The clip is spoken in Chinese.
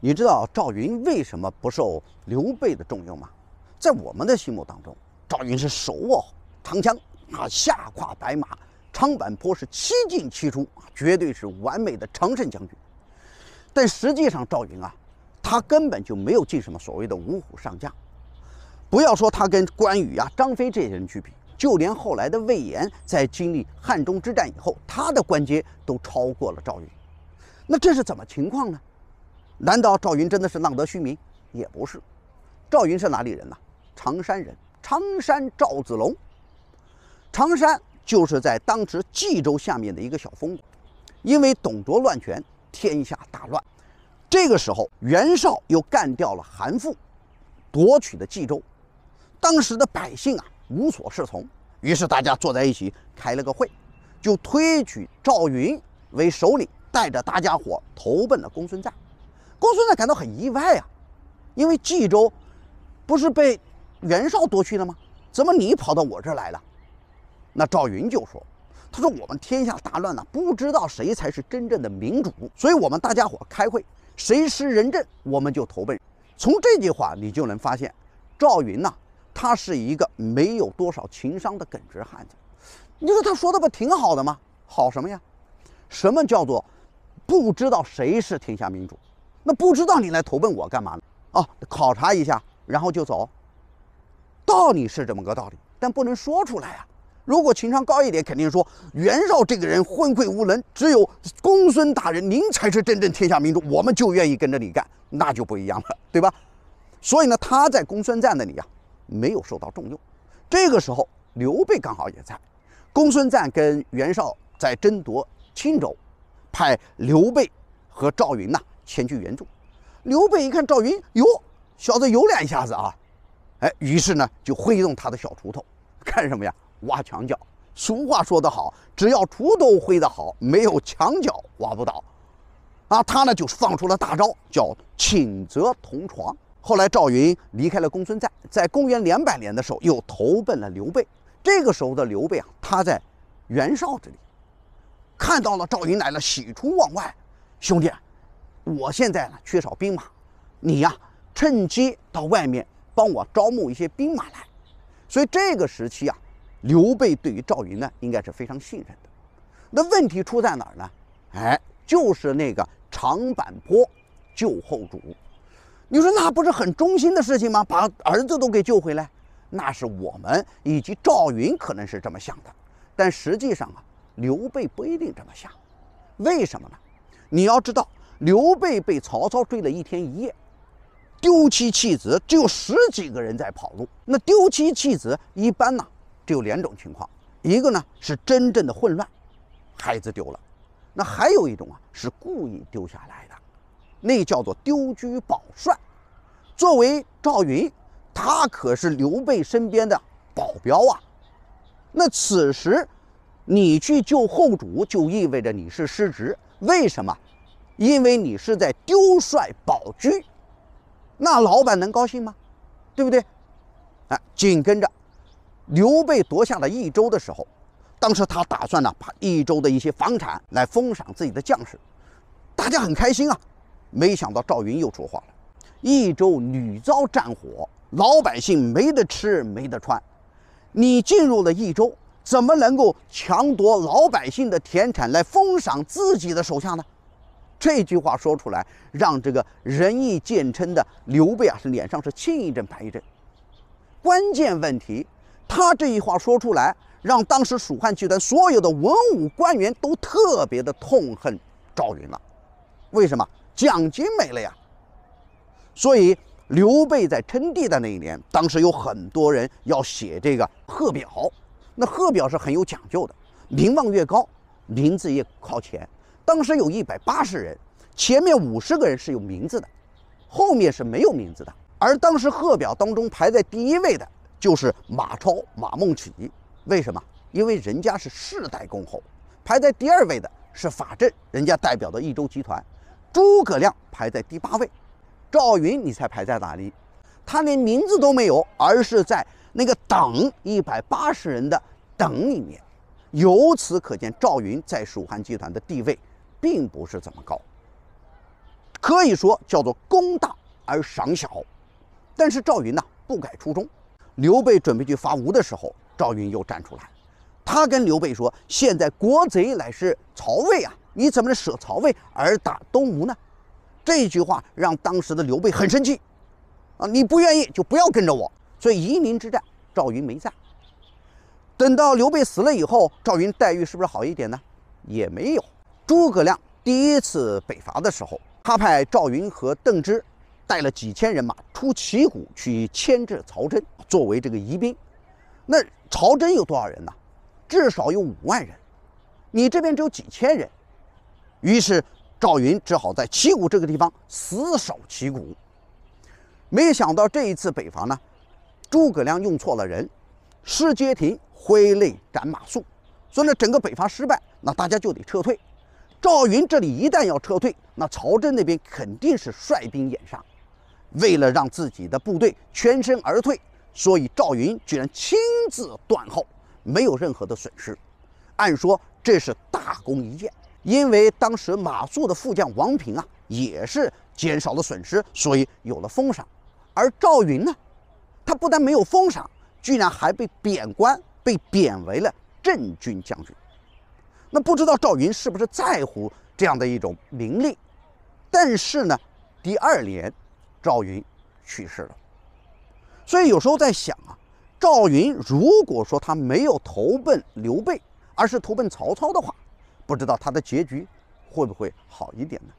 你知道赵云为什么不受刘备的重用吗？在我们的心目当中，赵云是手握长枪啊，下跨白马，长坂坡是七进七出啊，绝对是完美的常胜将军。但实际上，赵云啊，他根本就没有进什么所谓的五虎上将。不要说他跟关羽啊、张飞这些人去比，就连后来的魏延，在经历汉中之战以后，他的官阶都超过了赵云。那这是怎么情况呢？难道赵云真的是浪得虚名？也不是，赵云是哪里人呢？常山人。常山赵子龙。常山就是在当时冀州下面的一个小封国。因为董卓乱权，天下大乱。这个时候，袁绍又干掉了韩馥，夺取了冀州。当时的百姓啊，无所适从。于是大家坐在一起开了个会，就推举赵云为首领，带着大家伙投奔了公孙瓒。公孙瓒感到很意外啊，因为冀州不是被袁绍夺去了吗？怎么你跑到我这儿来了？那赵云就说：“他说我们天下大乱了，不知道谁才是真正的明主，所以我们大家伙开会，谁施仁政，我们就投奔。”从这句话你就能发现，赵云呐，他是一个没有多少情商的耿直汉子。你说他说的不挺好的吗？好什么呀？什么叫做不知道谁是天下明主？那不知道你来投奔我干嘛呢？哦，考察一下，然后就走。道理是这么个道理，但不能说出来呀。如果情商高一点，肯定说袁绍这个人昏聩无能，只有公孙大人您才是真正天下明主，我们就愿意跟着你干，那就不一样了，对吧？所以呢，他在公孙瓒那里啊，没有受到重用。这个时候，刘备刚好也在。公孙瓒跟袁绍在争夺青州，派刘备和赵云呐。前去援助，刘备一看赵云，哟，小子有两下子啊！哎，于是呢就挥动他的小锄头，干什么呀？挖墙角。俗话说得好，只要锄头挥得好，没有墙角挖不倒。啊，他呢就放出了大招，叫寝则同床。后来赵云离开了公孙瓒，在公元两百年的时候又投奔了刘备。这个时候的刘备啊，他在袁绍这里看到了赵云来了，喜出望外，兄弟。我现在呢缺少兵马，你呀趁机到外面帮我招募一些兵马来。所以这个时期啊，刘备对于赵云呢应该是非常信任的。那问题出在哪儿呢？哎，就是那个长坂坡救后主。你说那不是很忠心的事情吗？把儿子都给救回来，那是我们以及赵云可能是这么想的。但实际上啊，刘备不一定这么想。为什么呢？你要知道。刘备被曹操追了一天一夜，丢妻弃子，只有十几个人在跑路。那丢妻弃子一般呢，只有两种情况：一个呢是真正的混乱，孩子丢了；那还有一种啊是故意丢下来的，那叫做丢车保帅。作为赵云，他可是刘备身边的保镖啊。那此时，你去救后主，就意味着你是失职。为什么？因为你是在丢帅保车，那老板能高兴吗？对不对？啊，紧跟着，刘备夺下了益州的时候，当时他打算呢，把益州的一些房产来封赏自己的将士，大家很开心啊。没想到赵云又说话了：益州屡遭战火，老百姓没得吃，没得穿。你进入了益州，怎么能够强夺老百姓的田产来封赏自己的手下呢？这句话说出来，让这个仁义见称的刘备啊，是脸上是青一阵白一阵。关键问题，他这一话说出来，让当时蜀汉集团所有的文武官员都特别的痛恨赵云了。为什么？奖金没了呀。所以刘备在称帝的那一年，当时有很多人要写这个贺表，那贺表是很有讲究的，名望越高，名字越靠前。当时有一百八十人，前面五十个人是有名字的，后面是没有名字的。而当时贺表当中排在第一位的就是马超、马孟起，为什么？因为人家是世代公侯。排在第二位的是法正，人家代表的益州集团。诸葛亮排在第八位，赵云你猜排在哪里？他连名字都没有，而是在那个等一百八十人的等里面。由此可见，赵云在蜀汉集团的地位。并不是怎么高，可以说叫做功大而赏小，但是赵云呐不改初衷。刘备准备去伐吴的时候，赵云又站出来，他跟刘备说：“现在国贼乃是曹魏啊，你怎么能舍曹魏而打东吴呢？”这句话让当时的刘备很生气，啊，你不愿意就不要跟着我。所以夷陵之战赵云没在。等到刘备死了以后，赵云待遇是不是好一点呢？也没有。诸葛亮第一次北伐的时候，他派赵云和邓芝带了几千人马出齐谷去牵制曹真，作为这个疑兵。那曹真有多少人呢？至少有五万人。你这边只有几千人，于是赵云只好在齐谷这个地方死守齐谷。没想到这一次北伐呢，诸葛亮用错了人，失街亭，挥泪斩马谡，所以呢，整个北伐失败，那大家就得撤退。赵云这里一旦要撤退，那曹真那边肯定是率兵掩杀。为了让自己的部队全身而退，所以赵云居然亲自断后，没有任何的损失。按说这是大功一件，因为当时马谡的副将王平啊，也是减少了损失，所以有了封赏。而赵云呢，他不但没有封赏，居然还被贬官，被贬为了镇军将军。那不知道赵云是不是在乎这样的一种名利，但是呢，第二年，赵云去世了。所以有时候在想啊，赵云如果说他没有投奔刘备，而是投奔曹操的话，不知道他的结局会不会好一点呢？